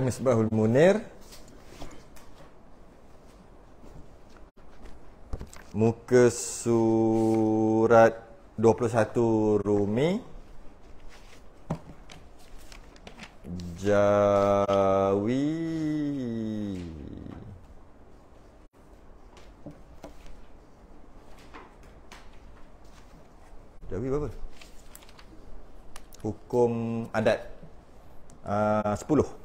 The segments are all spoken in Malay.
Misbahul Munir Muka surat 21 Rumi Jawi Jawi berapa? Hukum adat ah, uh, 10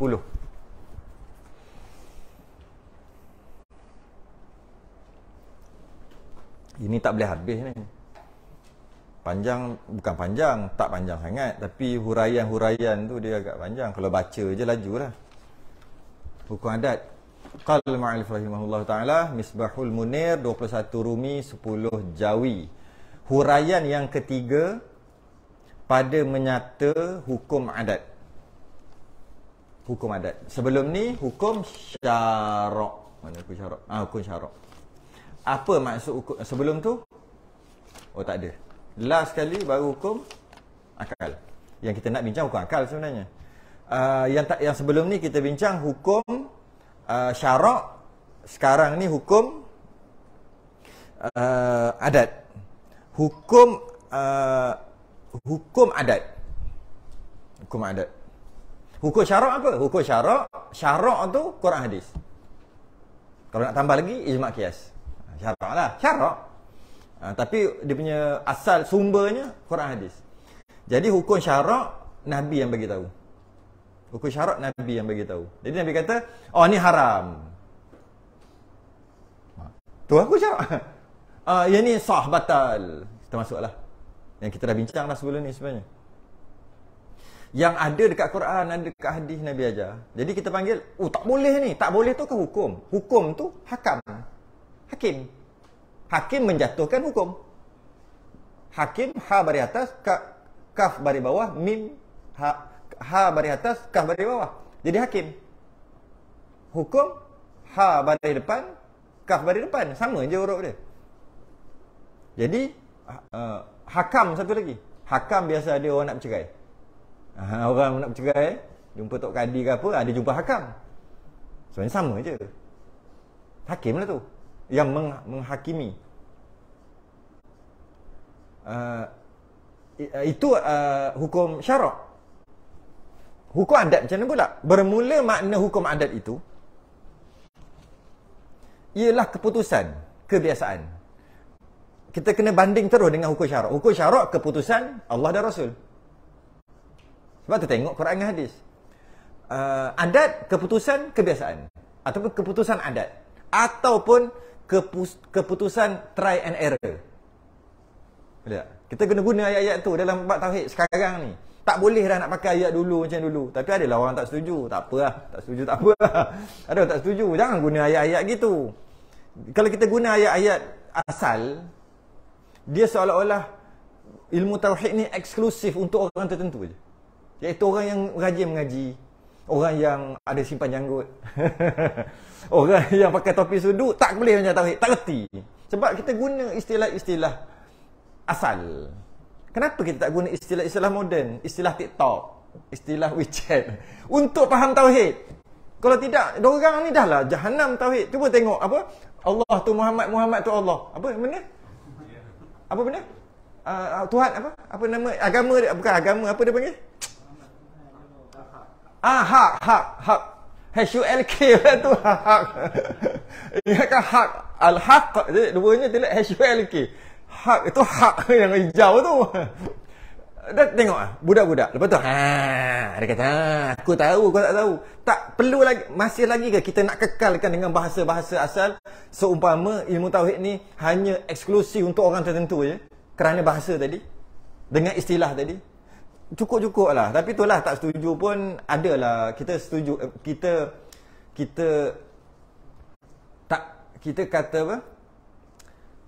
10 Ini tak boleh habis ni Panjang Bukan panjang Tak panjang sangat Tapi huraian-huraian tu Dia agak panjang Kalau baca je laju lah Hukum adat Qal ma'alif rahimahullah ta'ala Misbahul Munir 21 Rumi 10 Jawi Huraian yang ketiga Pada menyata hukum adat hukum adat. Sebelum ni hukum syarak. Mana hukum syarak? Ah hukum syarak. Apa maksud hukum sebelum tu? Oh tak ada. Last sekali baru hukum akal. Yang kita nak bincang hukum akal sebenarnya. Uh, yang tak yang sebelum ni kita bincang hukum uh, syarak. Sekarang ni hukum uh, adat. Hukum uh, hukum adat. Hukum adat. Hukum syarak apa? Hukum syarak, syarak tu Quran hadis. Kalau nak tambah lagi, ijma' kias. Ha, syarak lah. Syarak. Ha, tapi dia punya asal sumbernya Quran hadis. Jadi hukum syarak Nabi yang bagi tahu. Hukum syarak Nabi yang bagi tahu. Jadi Nabi kata, oh ni haram. Ha, tu aku syarak. Uh, ah, yang ni sah batal. Kita masuklah. Yang kita dah bincang dah sebelum ni sebenarnya yang ada dekat Quran, ada dekat hadis Nabi aja. Jadi kita panggil, oh tak boleh ni. Tak boleh tu ke hukum? Hukum tu hakam. Hakim. Hakim menjatuhkan hukum. Hakim ha bari atas, ka, kaf bari bawah, mim ha, ha bari atas, kaf bari bawah. Jadi hakim. Hukum ha bari depan, kaf bari depan. Sama je huruf dia. Jadi, uh, hakam satu lagi. Hakam biasa ada orang nak bercerai. Ha, orang nak bercerai eh? Jumpa Tok Kadi ke apa Ada jumpa hakam Sebenarnya sama je Hakim lah tu Yang meng- menghakimi uh, Itu uh, hukum syarak Hukum adat macam mana pula Bermula makna hukum adat itu Ialah keputusan Kebiasaan Kita kena banding terus dengan hukum syarak Hukum syarak keputusan Allah dan Rasul sebab tu tengok Quran dan hadis. Uh, adat keputusan kebiasaan ataupun keputusan adat ataupun kepus, keputusan try and error. Boleh Kita kena guna ayat-ayat tu dalam bab tauhid sekarang ni. Tak boleh dah nak pakai ayat dulu macam dulu. Tapi ada lah orang tak setuju. Tak apalah. Tak setuju tak apa lah. Ada tak setuju. Jangan guna ayat-ayat gitu. Kalau kita guna ayat-ayat asal dia seolah-olah ilmu tauhid ni eksklusif untuk orang tertentu je. Iaitu orang yang rajin mengaji Orang yang ada simpan janggut Orang yang pakai topi sudu Tak boleh macam tauhid Tak reti Sebab kita guna istilah-istilah Asal Kenapa kita tak guna istilah-istilah moden Istilah TikTok Istilah WeChat Untuk faham tauhid Kalau tidak Diorang ni dah lah Jahanam tauhid Cuba tengok apa Allah tu Muhammad Muhammad tu Allah Apa benda Apa benda uh, Tuhan apa Apa nama Agama dia Bukan agama Apa dia panggil Ah, hak, hak, hak. H-U-L-K lah tu hak. Ingatkan hak. Al-haq. Duanya tidak H-U-L-K. Hak itu hak yang hijau tu. Dan tengok lah. Budak-budak. Lepas tu. ha, Dia kata. Ha, aku tahu. Aku tak tahu. Tak perlu lagi. Masih lagi ke kita nak kekalkan dengan bahasa-bahasa asal. Seumpama ilmu tauhid ni. Hanya eksklusif untuk orang tertentu je. Ya. Kerana bahasa tadi. Dengan istilah tadi cukup-cukup lah tapi tu lah tak setuju pun ada lah kita setuju eh, kita kita tak kita kata apa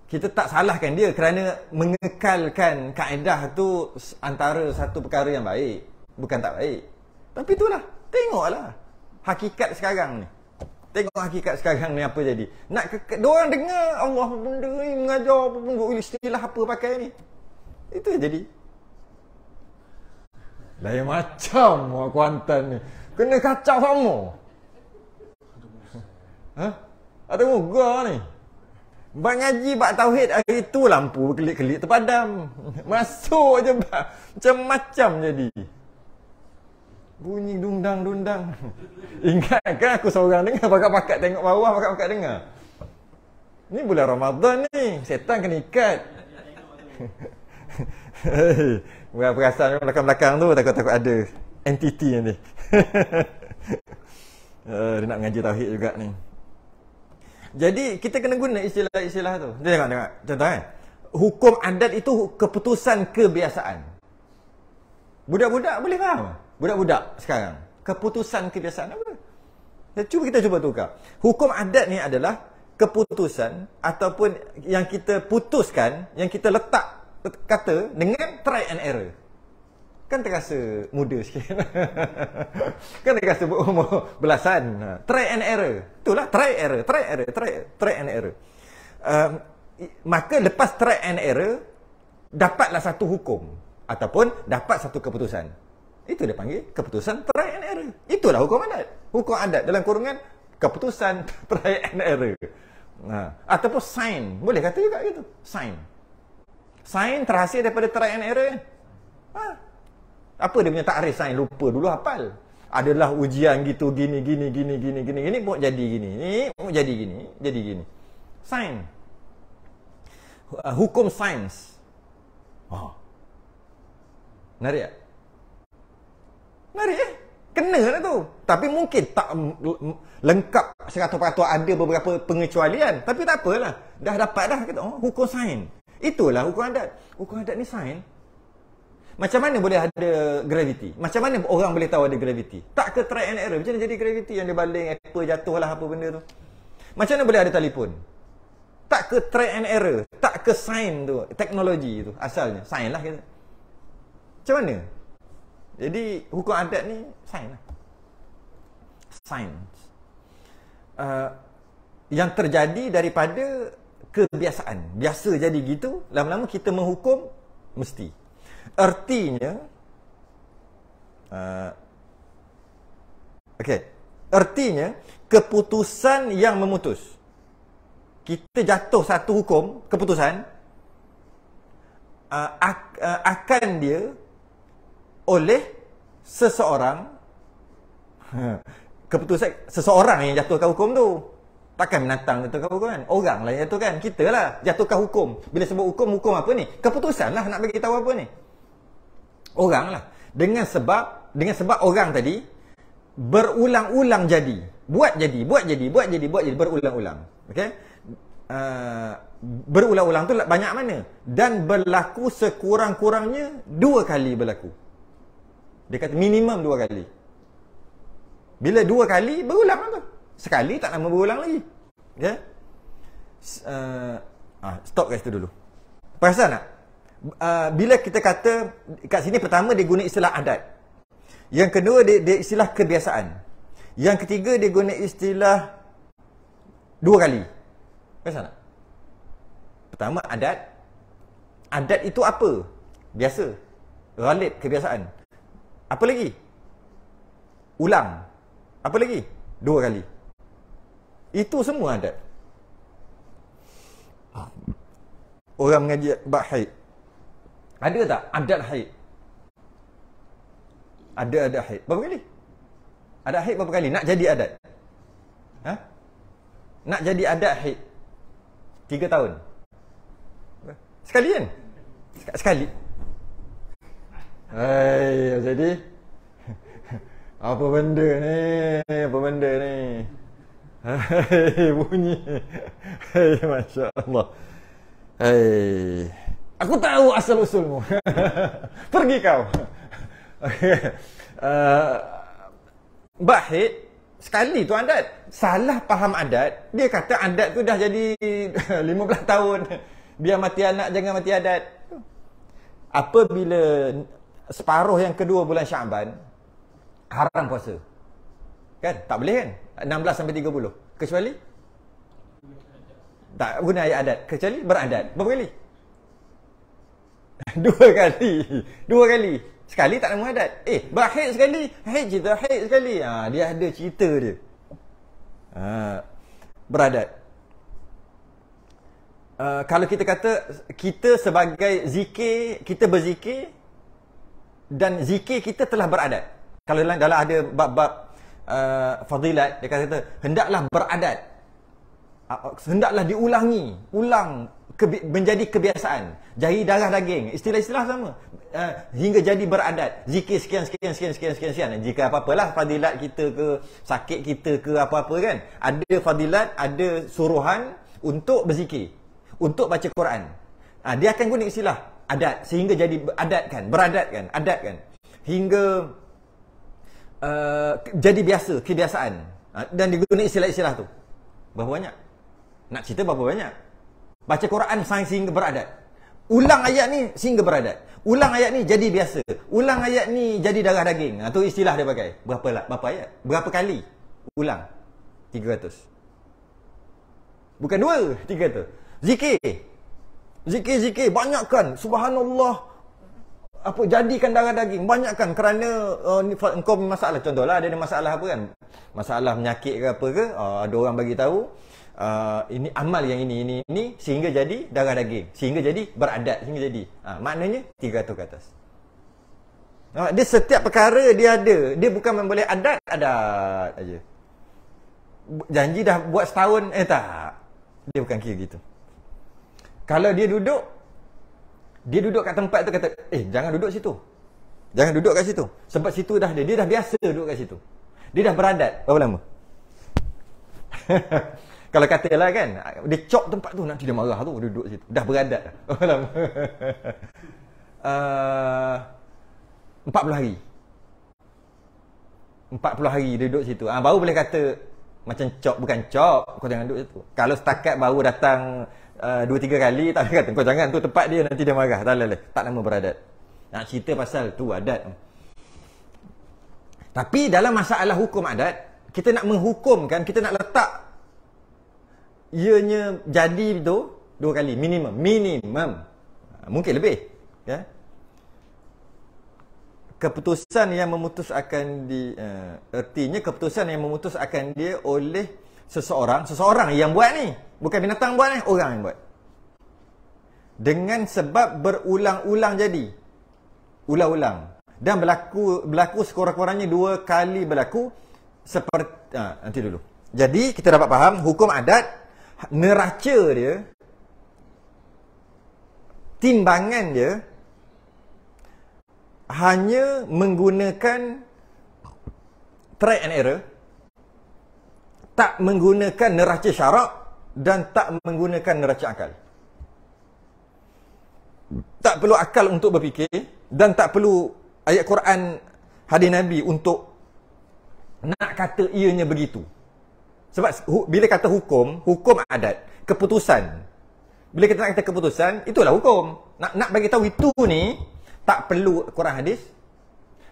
kita tak salahkan dia kerana mengekalkan kaedah tu antara satu perkara yang baik bukan tak baik tapi tu lah tengoklah hakikat sekarang ni Tengok hakikat sekarang ni apa jadi. Nak ke, ke orang dengar Allah benda ni mengajar apa pun istilah apa pakai ni. Itu jadi. Lain macam orang Kuantan ni. Kena kacau sama. Ha? Ada muka ni. Bang ngaji bak tauhid hari tu lampu kelik-kelik terpadam. Masuk je bak. Macam-macam jadi. Bunyi dundang-dundang. Ingat Ingatkan aku seorang dengar. Pakat-pakat tengok bawah, pakat-pakat dengar. Ni bulan Ramadan ni. Setan kena ikat. Hei, perasan belakang-belakang tu takut-takut ada entiti ni. uh, dia nak mengajar tauhid juga ni. Jadi kita kena guna istilah-istilah tu. Dia tengok tengok. Contoh kan. Hukum adat itu keputusan kebiasaan. Budak-budak boleh faham? Budak-budak sekarang. Keputusan kebiasaan apa? Ya, cuba kita cuba tukar. Hukum adat ni adalah keputusan ataupun yang kita putuskan, yang kita letak kata dengan try and error. Kan terasa muda sikit. kan terasa berumur belasan. Ha, try and error. Itulah try error, try error, try try and error. Um, maka lepas try and error dapatlah satu hukum ataupun dapat satu keputusan. Itu dia panggil keputusan try and error. Itulah hukum adat. Hukum adat dalam kurungan keputusan try and error. Ha. Ataupun sign. Boleh kata juga gitu. Sign. Sains terhasil daripada try and error. Ha? Apa dia punya takrif sains? Lupa dulu hafal. Adalah ujian gitu, gini, gini, gini, gini, gini. Ini pun jadi gini. Ini pun jadi gini. Jadi gini. Sains. Uh, hukum sains. Ha. Menarik tak? Menarik eh? Kena lah tu. Tapi mungkin tak lengkap 100% ada beberapa pengecualian. Tapi tak apalah. Dah dapat dah. Kata, oh, hukum sains. Itulah hukum adat. Hukum adat ni sign. Macam mana boleh ada gravity? Macam mana orang boleh tahu ada gravity? Tak ke try and error? Macam mana jadi gravity yang dia baling, apa jatuh lah apa benda tu? Macam mana boleh ada telefon? Tak ke try and error? Tak ke sign tu, teknologi tu asalnya? Sign lah kita. Macam mana? Jadi hukum adat ni sign lah. Sign. Uh, yang terjadi daripada kebiasaan. Biasa jadi gitu, lama-lama kita menghukum mesti. Ertinya uh, Okey. Ertinya keputusan yang memutus. Kita jatuh satu hukum, keputusan uh, ak, uh, akan dia oleh seseorang keputusan seseorang yang jatuhkan hukum tu. Takkan binatang jatuhkan hukum kan? Orang lah jatuhkan. Kita lah jatuhkan hukum. Bila sebut hukum, hukum apa ni? Keputusan lah nak bagi tahu apa ni. Orang lah. Dengan sebab, dengan sebab orang tadi, berulang-ulang jadi. Buat jadi, buat jadi, buat jadi, buat jadi, berulang-ulang. Okay? Uh, berulang-ulang tu banyak mana? Dan berlaku sekurang-kurangnya dua kali berlaku. Dia kata minimum dua kali. Bila dua kali, berulang lah sekali tak nama berulang lagi. Ya. Uh, ah, stop kat situ dulu. Perasan tak? Uh, bila kita kata kat sini pertama dia guna istilah adat. Yang kedua dia, dia istilah kebiasaan. Yang ketiga dia guna istilah dua kali. Perasan tak? Pertama adat. Adat itu apa? Biasa. Ghalib kebiasaan. Apa lagi? Ulang. Apa lagi? Dua kali. Itu semua ada. Orang mengaji bab haid. Ada tak adat lah haid? Ada ada haid. Berapa kali? Ada haid berapa kali nak jadi adat? Ha? Nak jadi adat haid. Tiga tahun. Sekali kan? Sekali. Hai, jadi apa benda ni? Apa benda ni? Hei bunyi. Hei masya Allah. Hei. Aku tahu asal usulmu. Pergi kau. Okay. Uh, eh, Bahit sekali tu adat salah faham adat dia kata adat tu dah jadi 15 tahun biar mati anak jangan mati adat apabila separuh yang kedua bulan Syaban haram puasa kan tak boleh kan 16 sampai 30 kecuali tak guna ayat adat kecuali beradat berapa kali dua kali dua kali sekali tak nama adat eh berakhir sekali haid cerita haid sekali ha, dia ada cerita dia ha, beradat uh, kalau kita kata kita sebagai zikir kita berzikir dan zikir kita telah beradat kalau dalam, dalam ada bab-bab uh, fadilat dia kata, hendaklah beradat ah, oh, hendaklah diulangi ulang kebi- menjadi kebiasaan Jadi darah daging istilah-istilah sama uh, hingga jadi beradat zikir sekian sekian sekian sekian sekian, sekian. jika apa-apalah fadilat kita ke sakit kita ke apa-apa kan ada fadilat ada suruhan untuk berzikir untuk baca Quran uh, dia akan guna istilah adat sehingga jadi adat kan beradat kan adat kan hingga Eh, jadi biasa, kebiasaan ha, dan digunakan istilah-istilah tu. Berapa banyak? Nak cerita berapa banyak? Baca Quran sains sehingga beradat. Ulang ayat ni sehingga beradat. Ulang ayat ni jadi biasa. Ulang ayat ni jadi darah daging. Itu ha, istilah dia pakai. Berapa, berapa ayat? Berapa kali? Ulang. 300. Bukan dua, 300. Zikir. Zikir-zikir. Banyakkan. Subhanallah apa jadikan darah daging banyakkan kerana uh, engkau masalah contohlah ada ada masalah apa kan masalah menyakit ke apa ke uh, ada orang bagi tahu uh, ini amal yang ini ini ini sehingga jadi darah daging sehingga jadi beradat sehingga jadi uh, maknanya 300 ke atas uh, dia setiap perkara dia ada dia bukan memboleh adat ada aja janji dah buat setahun eh tak dia bukan kira gitu kalau dia duduk dia duduk kat tempat tu kata, "Eh, jangan duduk situ. Jangan duduk kat situ." Sebab situ dah dia, dia dah biasa duduk kat situ. Dia dah beradat berapa lama? Kalau katalah kan, dia cop tempat tu nanti dia marah tu duduk situ. Dah beradat berapa lama? Eh, uh, 40 hari. 40 hari dia duduk situ. Ah ha, baru boleh kata macam cop bukan cop kau jangan duduk situ. Kalau setakat baru datang Ah, dua tiga kali tak kata kau jangan tu tempat dia nanti dia marah tak lah tak nama beradat nak cerita pasal tu adat tapi dalam masalah hukum adat kita nak menghukumkan kita nak letak ianya jadi tu dua kali minimum minimum ah, mungkin lebih ya keputusan yang memutus akan di uh, ertinya keputusan yang memutus akan dia oleh seseorang, seseorang yang buat ni. Bukan binatang buat ni, orang yang buat. Dengan sebab berulang-ulang jadi. Ulang-ulang. Dan berlaku berlaku sekurang-kurangnya dua kali berlaku seperti ah, nanti dulu. Jadi kita dapat faham hukum adat neraca dia timbangan dia hanya menggunakan try and error tak menggunakan neraca syarak dan tak menggunakan neraca akal. Tak perlu akal untuk berfikir dan tak perlu ayat Quran hadis Nabi untuk nak kata ianya begitu. Sebab hu- bila kata hukum, hukum adat, keputusan. Bila kita nak kata keputusan, itulah hukum. Nak nak bagi tahu itu ni tak perlu Quran hadis.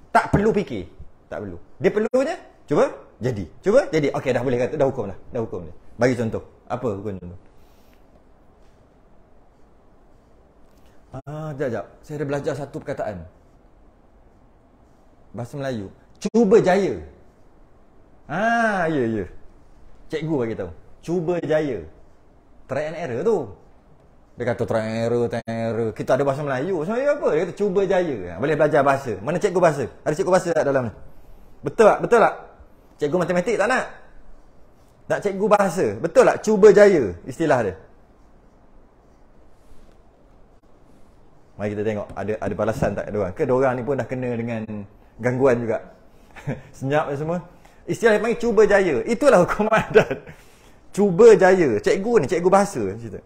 Tak perlu fikir. Tak perlu. Dia perlunya? Cuba jadi. Cuba? Jadi. Okey, dah boleh kata. Dah hukum dah. Dah hukum dah. Bagi contoh. Apa hukum contoh? Ah, sekejap, sekejap. Saya ada belajar satu perkataan. Bahasa Melayu. Cuba jaya. Ah, ya, ya. Cikgu bagi tahu. Cuba jaya. Try and error tu. Dia kata try and error, try and error. Kita ada bahasa Melayu. So Melayu apa? Dia kata cuba jaya. Boleh belajar bahasa. Mana cikgu bahasa? Ada cikgu bahasa tak dalam ni? Betul tak? Betul tak? Cikgu matematik tak nak. Nak cikgu bahasa. Betul tak? Cuba jaya istilah dia. Mari kita tengok ada ada balasan tak diorang. Ke diorang ni pun dah kena dengan gangguan juga. Senyap dan lah semua. Istilah dia panggil cuba jaya. Itulah hukuman dan cuba jaya. Cikgu ni, cikgu bahasa. Cerita.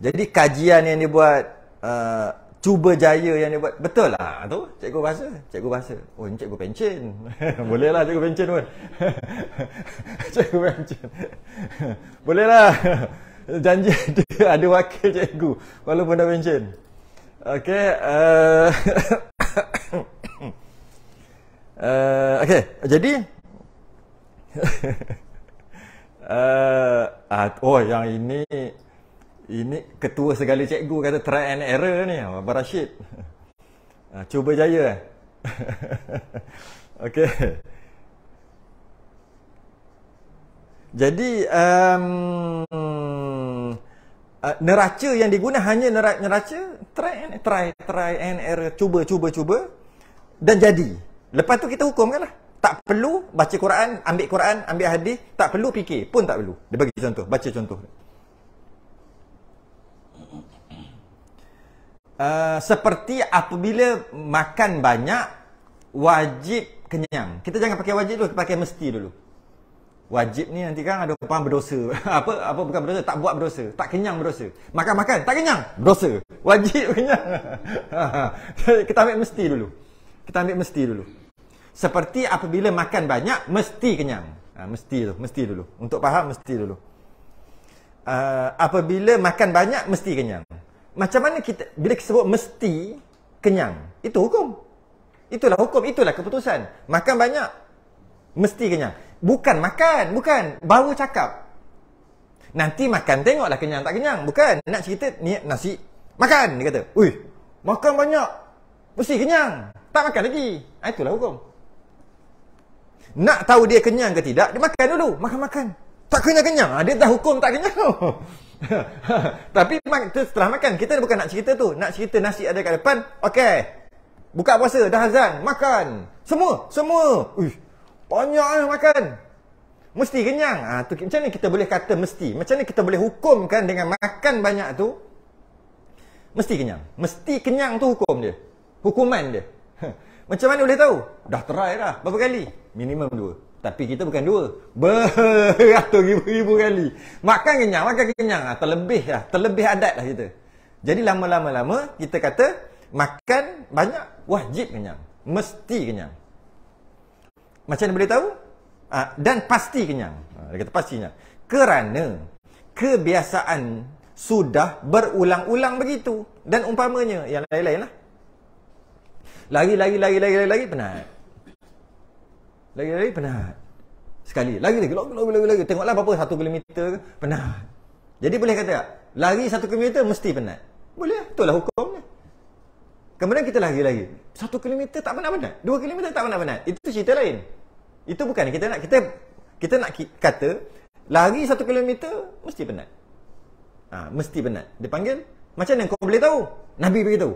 Jadi kajian yang dia buat uh, cuba jaya yang dia buat betul lah tu cikgu bahasa cikgu bahasa oh ni cikgu pencin boleh lah cikgu pencin pun cikgu pencin boleh lah janji ada, ada wakil cikgu walaupun dah pencin Okay uh, eh, uh, eh, Okay Jadi uh, Oh yang ini ini ketua segala cikgu kata try and error ni Abang Rashid uh, cuba jaya eh okay. jadi um, uh, neraca yang diguna hanya neraca try and try try and error cuba cuba cuba dan jadi lepas tu kita hukum kan lah tak perlu baca Quran ambil Quran ambil hadis tak perlu fikir pun tak perlu dia bagi contoh baca contoh Eh, seperti apabila makan banyak wajib kenyang. Kita jangan pakai wajib dulu, kita pakai mesti dulu. Wajib ni nanti kan ada orang berdosa. apa apa bukan berdosa, tak buat berdosa, tak kenyang berdosa. Makan-makan tak kenyang, berdosa. Wajib kenyang. kita ambil mesti dulu. Kita ambil mesti dulu. Seperti apabila makan banyak mesti kenyang. Ha, mesti tu, mesti dulu. Untuk faham mesti dulu. Uh, apabila makan banyak mesti kenyang macam mana kita bila kita sebut mesti kenyang itu hukum itulah hukum itulah keputusan makan banyak mesti kenyang bukan makan bukan baru cakap nanti makan tengoklah kenyang tak kenyang bukan nak cerita ni nasi makan dia kata ui makan banyak mesti kenyang tak makan lagi ha, itulah hukum nak tahu dia kenyang ke tidak dia makan dulu makan-makan tak kenyang-kenyang ha, dia dah hukum tak kenyang Tapi memang tu setelah makan Kita bukan nak cerita tu Nak cerita nasi ada kat depan Okay Buka puasa Dah azan Makan Semua Semua Uish, Banyak lah makan Mesti kenyang ha, tu, Macam mana kita boleh kata mesti Macam mana kita boleh hukumkan Dengan makan banyak tu Mesti kenyang Mesti kenyang tu hukum dia Hukuman dia Macam mana boleh tahu Dah try dah Berapa kali Minimum dua tapi kita bukan dua. Beratus ribu-ribu kali. Makan kenyang, makan kenyang. Ah, terlebih lah. Terlebih adat lah kita. Jadi lama-lama-lama kita kata makan banyak wajib kenyang. Mesti kenyang. Macam mana boleh tahu? Ah, dan pasti kenyang. Ah, dia kata pasti kenyang. Kerana kebiasaan sudah berulang-ulang begitu. Dan umpamanya yang lain-lain lah. Lagi, lagi, lagi, lagi, lagi, lagi penat. Lari-lari penat Sekali Lari lagi lagi lagi lagi lari. Tengoklah berapa Satu kilometer Penat Jadi boleh kata tak Lari satu kilometer Mesti penat Boleh lah. Itulah hukumnya Kemudian kita lari lagi Satu kilometer tak penat-penat Dua kilometer tak penat-penat Itu cerita lain Itu bukan Kita nak Kita kita nak kata Lari satu kilometer Mesti penat ha, Mesti penat Dia panggil Macam mana kau boleh tahu Nabi beritahu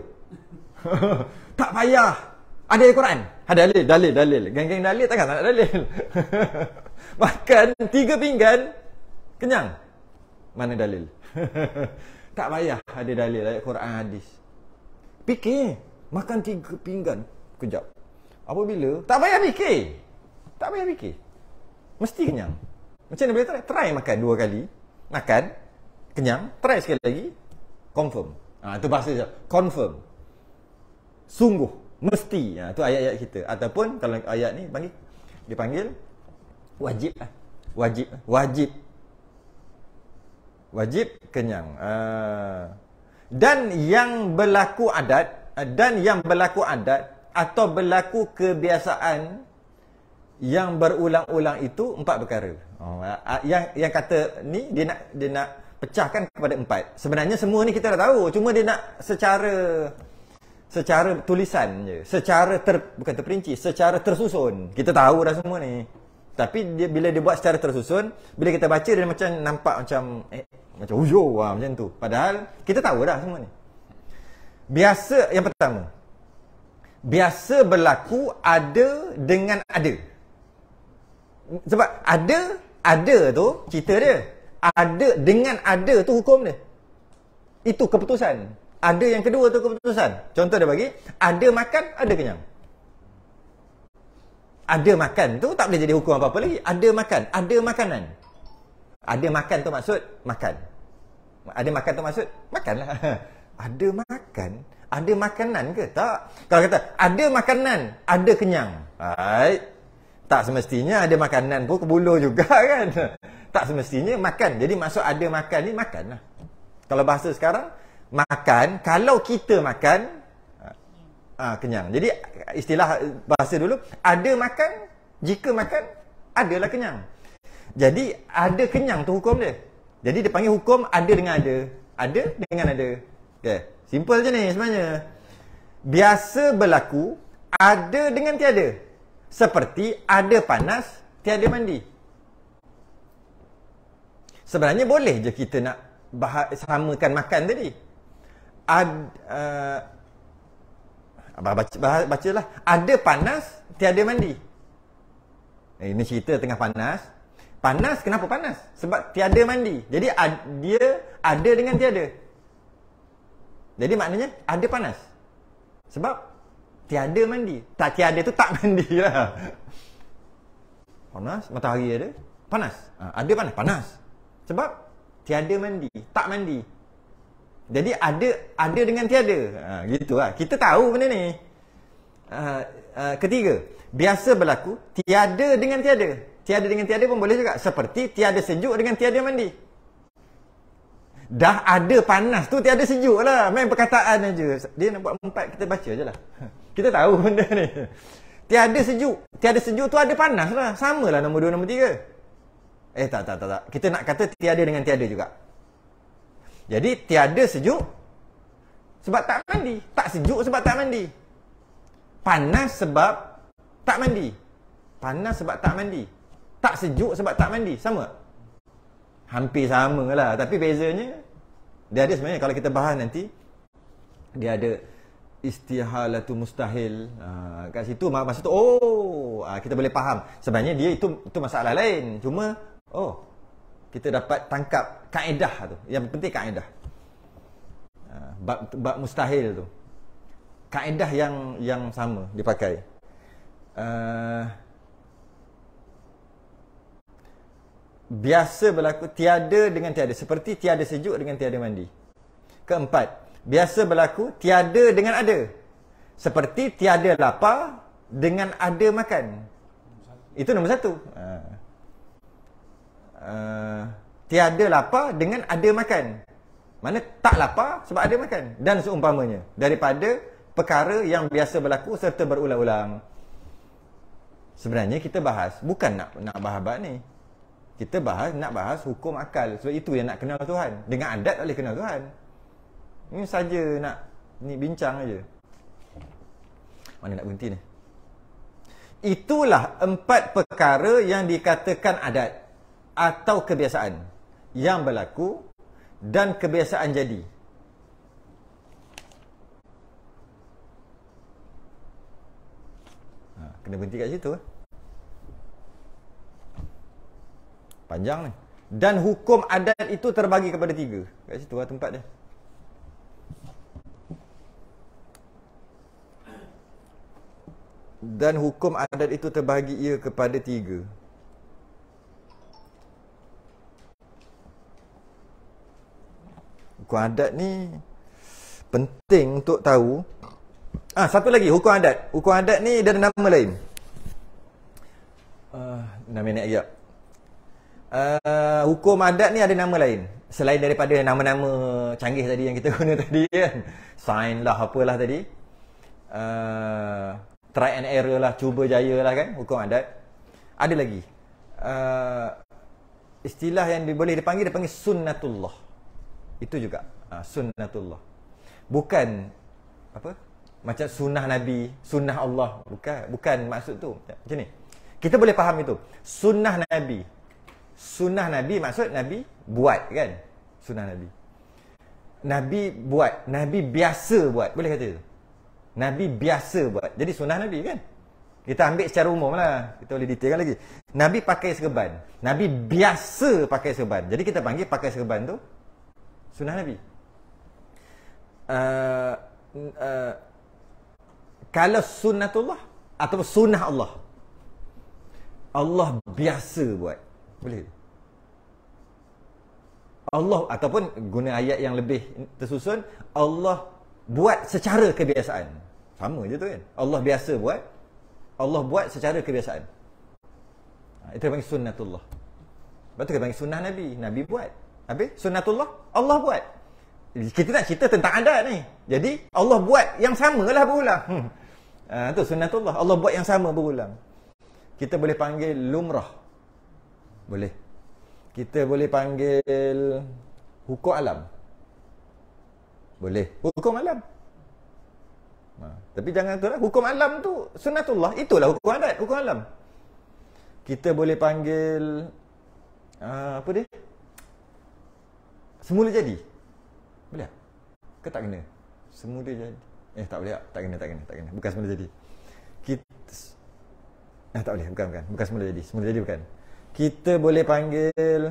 Tak payah ada Al-Quran? Ada dalil, dalil, dalil. Geng-geng dalil takkan tak nak dalil. Makan tiga pinggan, kenyang. Mana dalil? tak payah ada dalil ayat Quran hadis. Fikir. Makan tiga pinggan. Kejap. Apabila? Tak payah fikir. Tak payah fikir. Mesti kenyang. Macam mana boleh try? Try makan dua kali. Makan. Kenyang. Try sekali lagi. Confirm. Ha, ah, itu bahasa je. Confirm. Sungguh mesti ha, tu ayat-ayat kita ataupun kalau ayat ni panggil dipanggil wajib ah wajib wajib wajib kenyang uh, dan yang berlaku adat dan yang berlaku adat atau berlaku kebiasaan yang berulang-ulang itu empat perkara. Oh, yang yang kata ni dia nak dia nak pecahkan kepada empat. Sebenarnya semua ni kita dah tahu, cuma dia nak secara secara tulisan je secara ter, bukan terperinci secara tersusun kita tahu dah semua ni tapi dia, bila dia buat secara tersusun bila kita baca dia macam nampak macam eh, macam hujo lah macam tu padahal kita tahu dah semua ni biasa yang pertama biasa berlaku ada dengan ada sebab ada ada tu cerita dia ada dengan ada tu hukum dia itu keputusan ada yang kedua tu keputusan. Contoh dia bagi, ada makan, ada kenyang. Ada makan tu tak boleh jadi hukum apa-apa lagi. Ada makan, ada makanan. Ada makan tu maksud makan. Ada makan tu maksud makan lah. ada makan, ada makanan ke? Tak. Kalau kata ada makanan, ada kenyang. Baik. Tak semestinya ada makanan pun kebuluh juga kan? tak semestinya makan. Jadi maksud ada makan ni makan lah. Kalau bahasa sekarang, makan kalau kita makan ha, kenyang jadi istilah eh, bahasa dulu ada makan jika makan adalah kenyang jadi ada kenyang tu hukum dia jadi dia panggil hukum ada dengan ada ada dengan ada okay. Ya, simple je ni sebenarnya biasa berlaku ada dengan tiada seperti ada panas tiada mandi sebenarnya boleh je kita nak bahas samakan makan tadi ad, uh, baca, baca, baca lah ada panas tiada mandi eh, ini cerita tengah panas panas kenapa panas sebab tiada mandi jadi ad, dia ada dengan tiada jadi maknanya ada panas sebab tiada mandi tak tiada tu tak mandi lah panas matahari ada panas ha, ada panas panas sebab tiada mandi tak mandi jadi ada ada dengan tiada. Ha lah. Kita tahu benda ni. Ha, uh, ketiga, biasa berlaku tiada dengan tiada. Tiada dengan tiada pun boleh juga. Seperti tiada sejuk dengan tiada mandi. Dah ada panas tu tiada sejuk lah. Main perkataan aja. Dia nak buat empat kita baca je lah. Ha, kita tahu benda ni. Tiada sejuk. Tiada sejuk tu ada panas lah. Sama lah nombor dua, nombor tiga. Eh tak, tak, tak, tak. Kita nak kata tiada dengan tiada juga. Jadi tiada sejuk sebab tak mandi. Tak sejuk sebab tak mandi. Panas sebab tak mandi. Panas sebab tak mandi. Tak sejuk sebab tak mandi. Sama? Hampir sama lah. Tapi bezanya, dia ada sebenarnya kalau kita bahas nanti, dia ada istihalatu mustahil. Ha, kat situ, masa tu, oh, ha, kita boleh faham. Sebenarnya dia itu, itu masalah lain. Cuma, oh, kita dapat tangkap kaedah lah tu yang penting kaedah ha, bab, bab mustahil tu kaedah yang yang sama dipakai uh, biasa berlaku tiada dengan tiada seperti tiada sejuk dengan tiada mandi keempat biasa berlaku tiada dengan ada seperti tiada lapar dengan ada makan itu nombor satu uh, uh, tiada lapar dengan ada makan. Mana tak lapar sebab ada makan dan seumpamanya daripada perkara yang biasa berlaku serta berulang-ulang. Sebenarnya kita bahas bukan nak nak bahas ni. Kita bahas nak bahas hukum akal. Sebab itu yang nak kenal Tuhan. Dengan adat tak boleh kenal Tuhan. Ini saja nak ni bincang aja. Mana nak berhenti ni? Itulah empat perkara yang dikatakan adat atau kebiasaan yang berlaku dan kebiasaan jadi. Ha, kena berhenti kat situ. Panjang ni. Dan hukum adat itu terbagi kepada tiga. Kat situ lah tempat dia. Dan hukum adat itu terbagi ia kepada tiga. hukum adat ni penting untuk tahu ah satu lagi hukum adat hukum adat ni dia ada nama lain uh, nama ni ayat uh, hukum adat ni ada nama lain selain daripada nama-nama canggih tadi yang kita guna tadi kan sign lah apalah tadi uh, try and error lah cuba jaya lah kan hukum adat ada lagi uh, istilah yang boleh dipanggil dipanggil sunnatullah itu juga uh, sunnatullah. Bukan apa? Macam sunnah Nabi, sunnah Allah. Bukan, bukan maksud tu. Macam ni. Kita boleh faham itu. Sunnah Nabi. Sunnah Nabi maksud Nabi buat kan? Sunnah Nabi. Nabi buat, Nabi biasa buat. Boleh kata itu? Nabi biasa buat. Jadi sunnah Nabi kan? Kita ambil secara umum lah. Kita boleh detailkan lagi. Nabi pakai serban. Nabi biasa pakai serban. Jadi kita panggil pakai serban tu sunnah Nabi. Uh, uh, kalau sunnatullah atau sunnah Allah. Allah biasa buat. Boleh? Allah ataupun guna ayat yang lebih tersusun Allah buat secara kebiasaan sama je tu kan Allah biasa buat Allah buat secara kebiasaan ha, itu panggil sunnatullah lepas tu panggil sunnah Nabi Nabi buat Habis sunatullah Allah buat. Kita nak cerita tentang adat ni. Jadi Allah buat yang samalah berulang. Hmm. Uh, tu sunatullah. Allah buat yang sama berulang. Kita boleh panggil lumrah. Boleh. Kita boleh panggil hukum alam. Boleh. Hukum alam. Ha. Tapi jangan tu lah. Hukum alam tu sunatullah. Itulah hukum adat. Hukum alam. Kita boleh panggil uh, apa dia? Semula jadi? Boleh tak? Ke tak kena? Semula jadi? Eh tak boleh tak? Tak kena, tak kena, tak kena. Bukan semula jadi. Kita... Eh tak boleh, bukan, bukan. Bukan semula jadi. Semula jadi bukan. Kita boleh panggil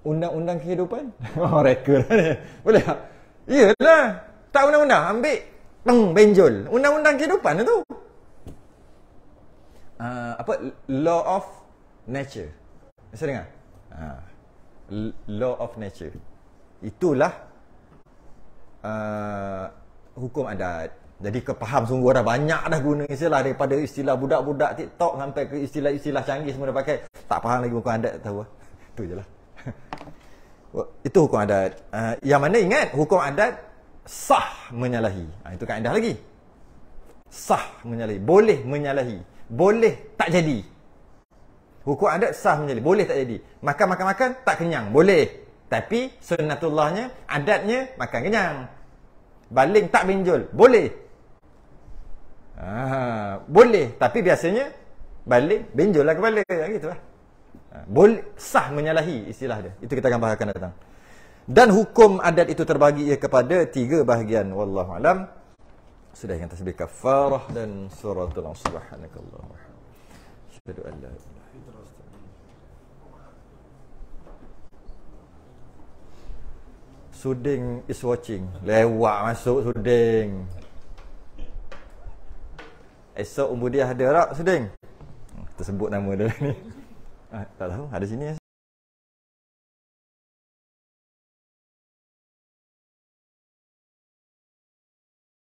undang-undang kehidupan? oh, rekor. Lah boleh tak? Yelah. Tak undang-undang. Ambil. Peng, benjol. Undang-undang kehidupan lah tu. Uh, apa? Law of nature. Saya dengar. Uh, law of nature itulah uh, hukum adat. Jadi kepaham sungguh dah banyak dah guna istilah daripada istilah budak-budak TikTok sampai ke istilah-istilah canggih semua dah pakai. Tak faham lagi hukum adat tahu. Lah. Itu je lah. itu hukum adat. Uh, yang mana ingat hukum adat sah menyalahi. Uh, itu kaedah lagi. Sah menyalahi. Boleh menyalahi. Boleh tak jadi. Hukum adat sah menyalahi. Boleh tak jadi. Makan-makan-makan tak kenyang. Boleh. Tapi sunnatullahnya, adatnya makan kenyang. Baling tak binjul. Boleh. Ha, boleh. Tapi biasanya, baling binjul lah kepala. Ya, gitu lah. Ah, boleh, sah menyalahi istilah dia. Itu kita akan bahagian datang. Dan hukum adat itu terbagi ia kepada tiga bahagian. Wallahu alam. Sudah yang tasbih kafarah dan suratul subhanakallah. Syahadu an la ilaha Suding is watching. Lewat masuk Suding. Esok Umbudiah ada rak Suding? Tersebut nama dia ni. Ah, tak tahu, ada sini. Eh,